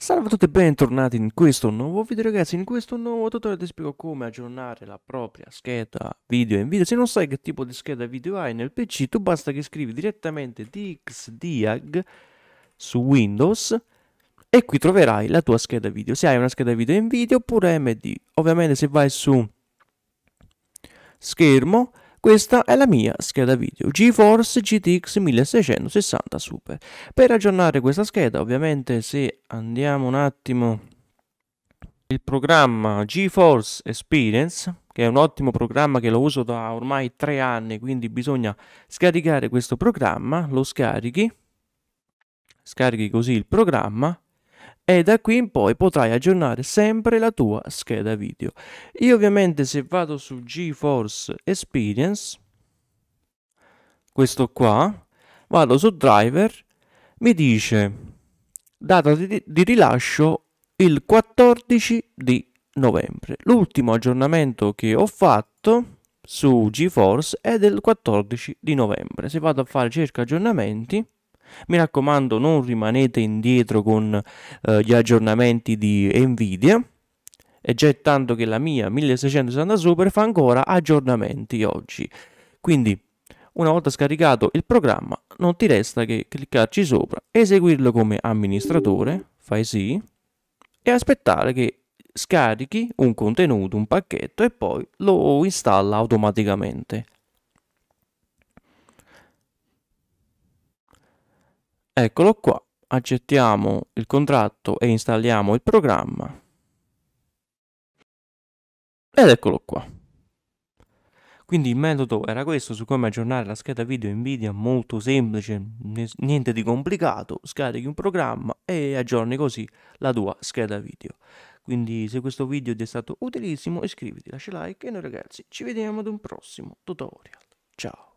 Salve a tutti e bentornati in questo nuovo video ragazzi, in questo nuovo tutorial ti spiego come aggiornare la propria scheda video in video Se non sai che tipo di scheda video hai nel PC tu basta che scrivi direttamente dxdiag su Windows E qui troverai la tua scheda video, se hai una scheda video in video oppure MD Ovviamente se vai su schermo questa è la mia scheda video GeForce GTX 1660 Super. Per aggiornare questa scheda, ovviamente se andiamo un attimo il programma GeForce Experience, che è un ottimo programma che lo uso da ormai tre anni, quindi bisogna scaricare questo programma, lo scarichi, scarichi così il programma, e da qui in poi potrai aggiornare sempre la tua scheda video. Io ovviamente se vado su GeForce Experience, questo qua, vado su driver, mi dice data di, di rilascio il 14 di novembre. L'ultimo aggiornamento che ho fatto su GeForce è del 14 di novembre. Se vado a fare cerca aggiornamenti, mi raccomando, non rimanete indietro con eh, gli aggiornamenti di Nvidia. E già è tanto che la mia 1660 Super fa ancora aggiornamenti oggi. Quindi, una volta scaricato il programma, non ti resta che cliccarci sopra, eseguirlo come amministratore, fai sì, e aspettare che scarichi un contenuto, un pacchetto e poi lo installa automaticamente. Eccolo qua, accettiamo il contratto e installiamo il programma. Ed eccolo qua. Quindi il metodo era questo su come aggiornare la scheda video Nvidia, molto semplice, niente di complicato, scarichi un programma e aggiorni così la tua scheda video. Quindi se questo video ti è stato utilissimo iscriviti, lascia like e noi ragazzi ci vediamo ad un prossimo tutorial. Ciao!